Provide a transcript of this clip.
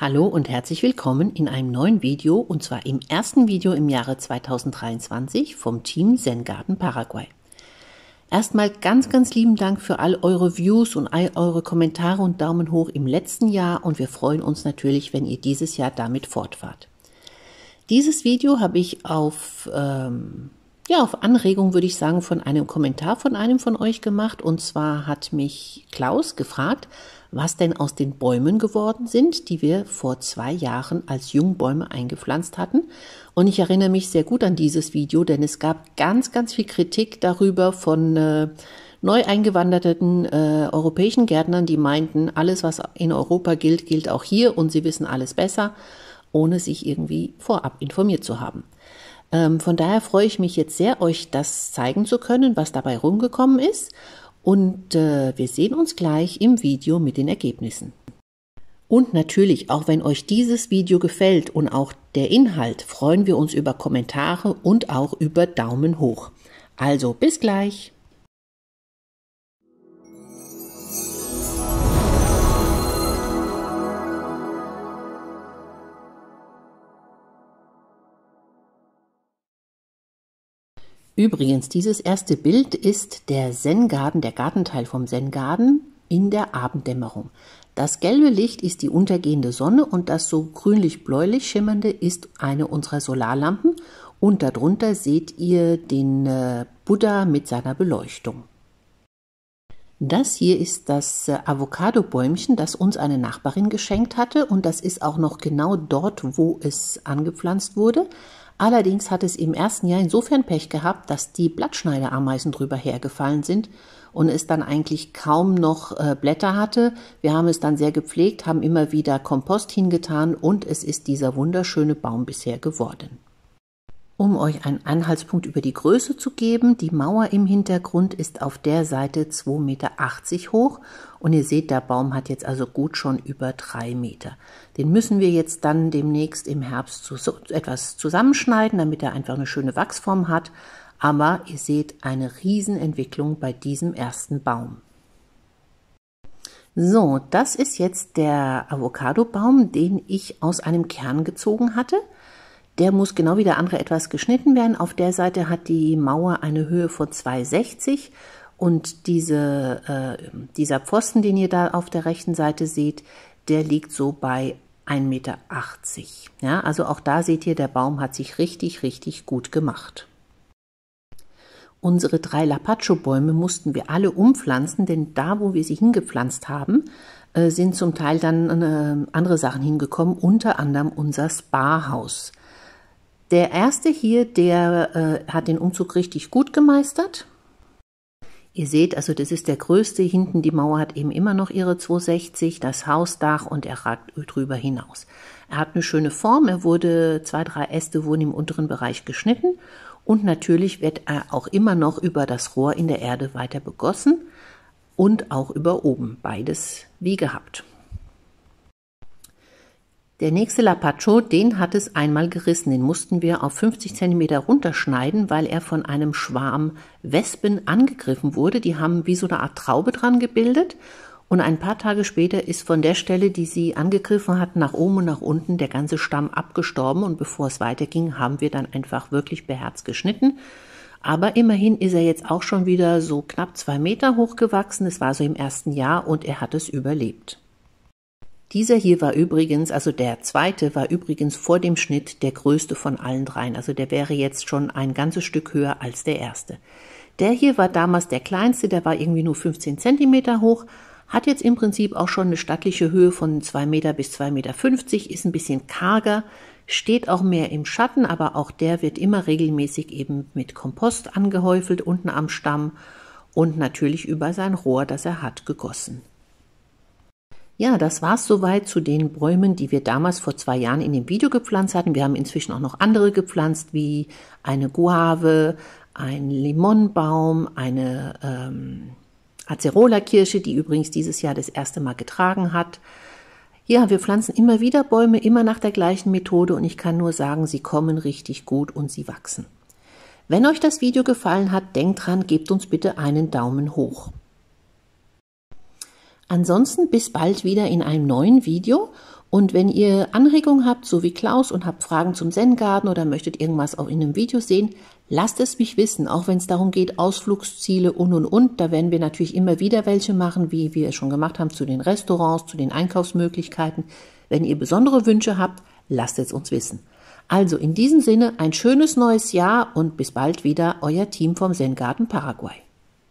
Hallo und herzlich willkommen in einem neuen Video und zwar im ersten Video im Jahre 2023 vom Team Zen Garden Paraguay. Erstmal ganz, ganz lieben Dank für all eure Views und all eure Kommentare und Daumen hoch im letzten Jahr und wir freuen uns natürlich, wenn ihr dieses Jahr damit fortfahrt. Dieses Video habe ich auf, ähm, ja, auf Anregung, würde ich sagen, von einem Kommentar von einem von euch gemacht und zwar hat mich Klaus gefragt, was denn aus den Bäumen geworden sind, die wir vor zwei Jahren als Jungbäume eingepflanzt hatten. Und ich erinnere mich sehr gut an dieses Video, denn es gab ganz, ganz viel Kritik darüber von äh, neu eingewanderten äh, europäischen Gärtnern, die meinten, alles, was in Europa gilt, gilt auch hier und sie wissen alles besser, ohne sich irgendwie vorab informiert zu haben. Ähm, von daher freue ich mich jetzt sehr, euch das zeigen zu können, was dabei rumgekommen ist und äh, wir sehen uns gleich im Video mit den Ergebnissen. Und natürlich, auch wenn euch dieses Video gefällt und auch der Inhalt, freuen wir uns über Kommentare und auch über Daumen hoch. Also bis gleich! Übrigens, dieses erste Bild ist der Zen-Garten, der Gartenteil vom Zen-Garten in der Abenddämmerung. Das gelbe Licht ist die untergehende Sonne und das so grünlich-bläulich schimmernde ist eine unserer Solarlampen und darunter seht ihr den äh, Buddha mit seiner Beleuchtung. Das hier ist das äh, Avocado-Bäumchen, das uns eine Nachbarin geschenkt hatte und das ist auch noch genau dort, wo es angepflanzt wurde. Allerdings hat es im ersten Jahr insofern Pech gehabt, dass die Blattschneiderameisen drüber hergefallen sind und es dann eigentlich kaum noch äh, Blätter hatte. Wir haben es dann sehr gepflegt, haben immer wieder Kompost hingetan und es ist dieser wunderschöne Baum bisher geworden. Um euch einen Anhaltspunkt über die Größe zu geben, die Mauer im Hintergrund ist auf der Seite 2,80 Meter hoch und ihr seht, der Baum hat jetzt also gut schon über 3 Meter. Den müssen wir jetzt dann demnächst im Herbst zu, so etwas zusammenschneiden, damit er einfach eine schöne Wachsform hat. Aber ihr seht eine Riesenentwicklung bei diesem ersten Baum. So, das ist jetzt der Avocado-Baum, den ich aus einem Kern gezogen hatte. Der muss genau wie der andere etwas geschnitten werden. Auf der Seite hat die Mauer eine Höhe von 2,60 und diese, äh, dieser Pfosten, den ihr da auf der rechten Seite seht, der liegt so bei 1,80 Meter. Ja, also auch da seht ihr, der Baum hat sich richtig, richtig gut gemacht. Unsere drei Lapacho-Bäume mussten wir alle umpflanzen, denn da, wo wir sie hingepflanzt haben, äh, sind zum Teil dann äh, andere Sachen hingekommen, unter anderem unser Spa-Haus. Der erste hier, der äh, hat den Umzug richtig gut gemeistert. Ihr seht, also das ist der größte. Hinten die Mauer hat eben immer noch ihre 260, das Hausdach und er ragt drüber hinaus. Er hat eine schöne Form. Er wurde, zwei, drei Äste wurden im unteren Bereich geschnitten. Und natürlich wird er auch immer noch über das Rohr in der Erde weiter begossen und auch über oben. Beides wie gehabt. Der nächste Lapacho, den hat es einmal gerissen. Den mussten wir auf 50 Zentimeter runterschneiden, weil er von einem Schwarm Wespen angegriffen wurde. Die haben wie so eine Art Traube dran gebildet. Und ein paar Tage später ist von der Stelle, die sie angegriffen hatten, nach oben und nach unten der ganze Stamm abgestorben. Und bevor es weiterging, haben wir dann einfach wirklich beherzt geschnitten. Aber immerhin ist er jetzt auch schon wieder so knapp zwei Meter hochgewachsen. Es war so im ersten Jahr und er hat es überlebt. Dieser hier war übrigens, also der zweite war übrigens vor dem Schnitt der größte von allen dreien. Also der wäre jetzt schon ein ganzes Stück höher als der erste. Der hier war damals der kleinste, der war irgendwie nur 15 Zentimeter hoch, hat jetzt im Prinzip auch schon eine stattliche Höhe von 2 Meter bis 2,50 Meter, ist ein bisschen karger, steht auch mehr im Schatten, aber auch der wird immer regelmäßig eben mit Kompost angehäufelt unten am Stamm und natürlich über sein Rohr, das er hat, gegossen. Ja, das war's soweit zu den Bäumen, die wir damals vor zwei Jahren in dem Video gepflanzt hatten. Wir haben inzwischen auch noch andere gepflanzt, wie eine Guave, ein Limonbaum, eine ähm, Acerola-Kirsche, die übrigens dieses Jahr das erste Mal getragen hat. Ja, wir pflanzen immer wieder Bäume, immer nach der gleichen Methode und ich kann nur sagen, sie kommen richtig gut und sie wachsen. Wenn euch das Video gefallen hat, denkt dran, gebt uns bitte einen Daumen hoch. Ansonsten bis bald wieder in einem neuen Video. Und wenn ihr Anregungen habt, so wie Klaus, und habt Fragen zum Zen-Garten oder möchtet irgendwas auch in einem Video sehen, lasst es mich wissen, auch wenn es darum geht, Ausflugsziele und und und. Da werden wir natürlich immer wieder welche machen, wie wir es schon gemacht haben, zu den Restaurants, zu den Einkaufsmöglichkeiten. Wenn ihr besondere Wünsche habt, lasst es uns wissen. Also in diesem Sinne ein schönes neues Jahr und bis bald wieder, euer Team vom Zen-Garten Paraguay.